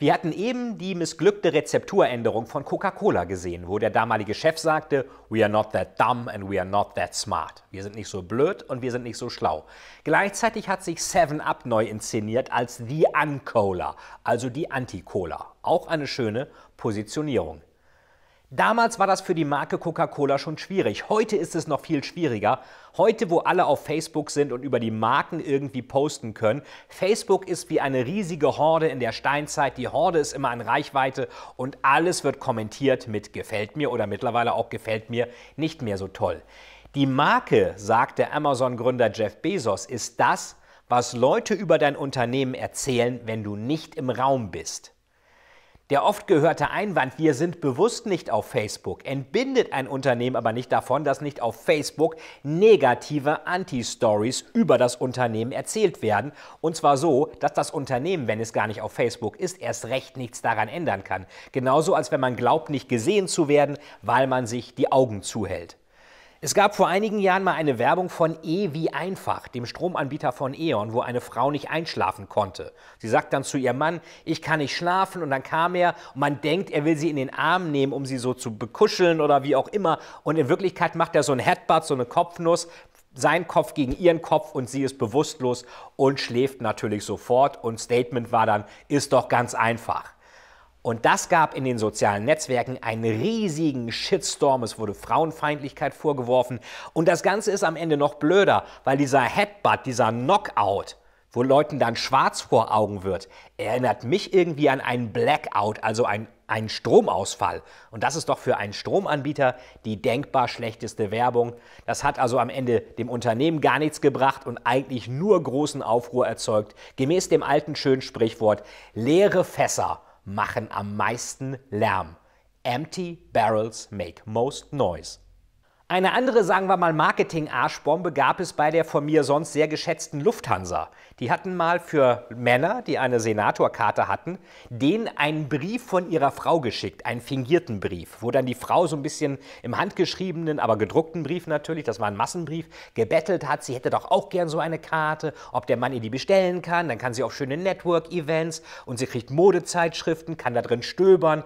Wir hatten eben die missglückte Rezepturänderung von Coca-Cola gesehen, wo der damalige Chef sagte, We are not that dumb and we are not that smart. Wir sind nicht so blöd und wir sind nicht so schlau. Gleichzeitig hat sich 7-Up neu inszeniert als The Uncola, also die Anti-Cola. Auch eine schöne Positionierung. Damals war das für die Marke Coca-Cola schon schwierig. Heute ist es noch viel schwieriger. Heute, wo alle auf Facebook sind und über die Marken irgendwie posten können. Facebook ist wie eine riesige Horde in der Steinzeit. Die Horde ist immer an Reichweite und alles wird kommentiert mit gefällt mir oder mittlerweile auch gefällt mir nicht mehr so toll. Die Marke, sagt der Amazon-Gründer Jeff Bezos, ist das, was Leute über dein Unternehmen erzählen, wenn du nicht im Raum bist. Der oft gehörte Einwand, wir sind bewusst nicht auf Facebook, entbindet ein Unternehmen aber nicht davon, dass nicht auf Facebook negative Anti-Stories über das Unternehmen erzählt werden. Und zwar so, dass das Unternehmen, wenn es gar nicht auf Facebook ist, erst recht nichts daran ändern kann. Genauso als wenn man glaubt, nicht gesehen zu werden, weil man sich die Augen zuhält. Es gab vor einigen Jahren mal eine Werbung von E wie einfach, dem Stromanbieter von E.ON, wo eine Frau nicht einschlafen konnte. Sie sagt dann zu ihrem Mann, ich kann nicht schlafen und dann kam er und man denkt, er will sie in den Arm nehmen, um sie so zu bekuscheln oder wie auch immer und in Wirklichkeit macht er so ein Headbutt, so eine Kopfnuss, sein Kopf gegen ihren Kopf und sie ist bewusstlos und schläft natürlich sofort und Statement war dann, ist doch ganz einfach. Und das gab in den sozialen Netzwerken einen riesigen Shitstorm. Es wurde Frauenfeindlichkeit vorgeworfen. Und das Ganze ist am Ende noch blöder, weil dieser Headbutt, dieser Knockout, wo Leuten dann schwarz vor Augen wird, erinnert mich irgendwie an einen Blackout, also ein, einen Stromausfall. Und das ist doch für einen Stromanbieter die denkbar schlechteste Werbung. Das hat also am Ende dem Unternehmen gar nichts gebracht und eigentlich nur großen Aufruhr erzeugt. Gemäß dem alten schönen Sprichwort, leere Fässer machen am meisten Lärm. Empty barrels make most noise. Eine andere, sagen wir mal, Marketing-Arschbombe gab es bei der von mir sonst sehr geschätzten Lufthansa. Die hatten mal für Männer, die eine Senatorkarte hatten, denen einen Brief von ihrer Frau geschickt, einen fingierten Brief, wo dann die Frau so ein bisschen im handgeschriebenen, aber gedruckten Brief natürlich, das war ein Massenbrief, gebettelt hat, sie hätte doch auch gern so eine Karte, ob der Mann ihr die bestellen kann, dann kann sie auf schöne Network-Events und sie kriegt Modezeitschriften, kann da drin stöbern.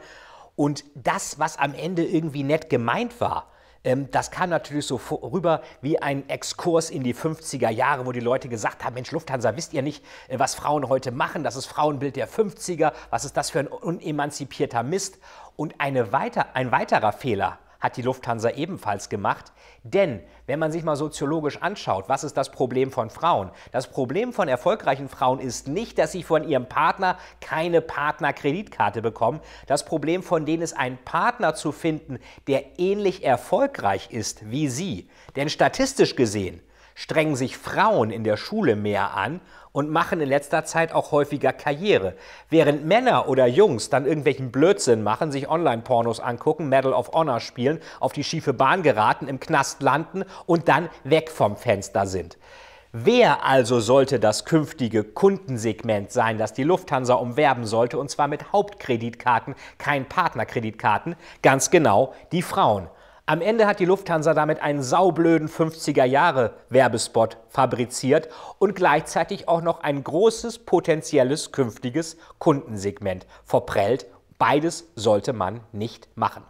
Und das, was am Ende irgendwie nett gemeint war, ähm, das kam natürlich so rüber wie ein Exkurs in die 50er Jahre, wo die Leute gesagt haben, Mensch, Lufthansa, wisst ihr nicht, äh, was Frauen heute machen? Das ist Frauenbild der 50er. Was ist das für ein unemanzipierter Mist? Und eine weiter, ein weiterer Fehler, hat die Lufthansa ebenfalls gemacht. Denn wenn man sich mal soziologisch anschaut, was ist das Problem von Frauen? Das Problem von erfolgreichen Frauen ist nicht, dass sie von ihrem Partner keine Partnerkreditkarte bekommen. Das Problem von denen ist, einen Partner zu finden, der ähnlich erfolgreich ist wie sie. Denn statistisch gesehen, strengen sich Frauen in der Schule mehr an und machen in letzter Zeit auch häufiger Karriere. Während Männer oder Jungs dann irgendwelchen Blödsinn machen, sich Online-Pornos angucken, Medal of Honor spielen, auf die schiefe Bahn geraten, im Knast landen und dann weg vom Fenster sind. Wer also sollte das künftige Kundensegment sein, das die Lufthansa umwerben sollte, und zwar mit Hauptkreditkarten, kein Partnerkreditkarten? Ganz genau die Frauen. Am Ende hat die Lufthansa damit einen saublöden 50er Jahre Werbespot fabriziert und gleichzeitig auch noch ein großes potenzielles künftiges Kundensegment verprellt. Beides sollte man nicht machen.